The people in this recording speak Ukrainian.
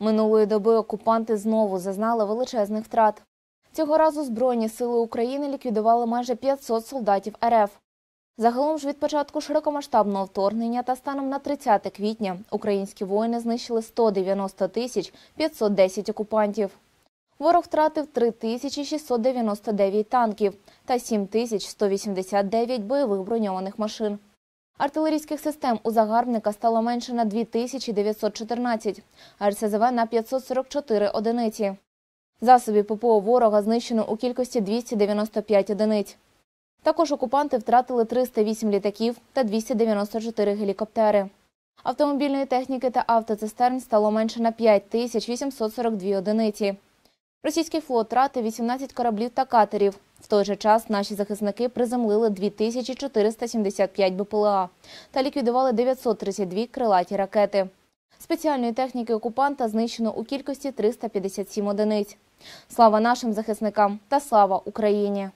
Минулої доби окупанти знову зазнали величезних втрат. Цього разу Збройні сили України ліквідували майже 500 солдатів РФ. Загалом ж від початку широкомасштабного вторгнення та станом на 30 квітня українські воїни знищили 190 тисяч 510 окупантів. Ворог втратив 3699 танків та 7189 бойових броньованих машин. Артилерійських систем у загарбника стало менше на 2914, а РСЗВ на 544 одиниці. Засобів ППО ворога знищено у кількості 295 одиниць. Також окупанти втратили 308 літаків та 294 гелікоптери. Автомобільної техніки та автоцистерн стало менше на 5842 одиниці. Російський флот втратив 18 кораблів та катерів, той же час наші захисники приземлили 2475 БПЛА та ліквідували 932 крилаті ракети. Спеціальної техніки окупанта знищено у кількості 357 одиниць. Слава нашим захисникам та слава Україні.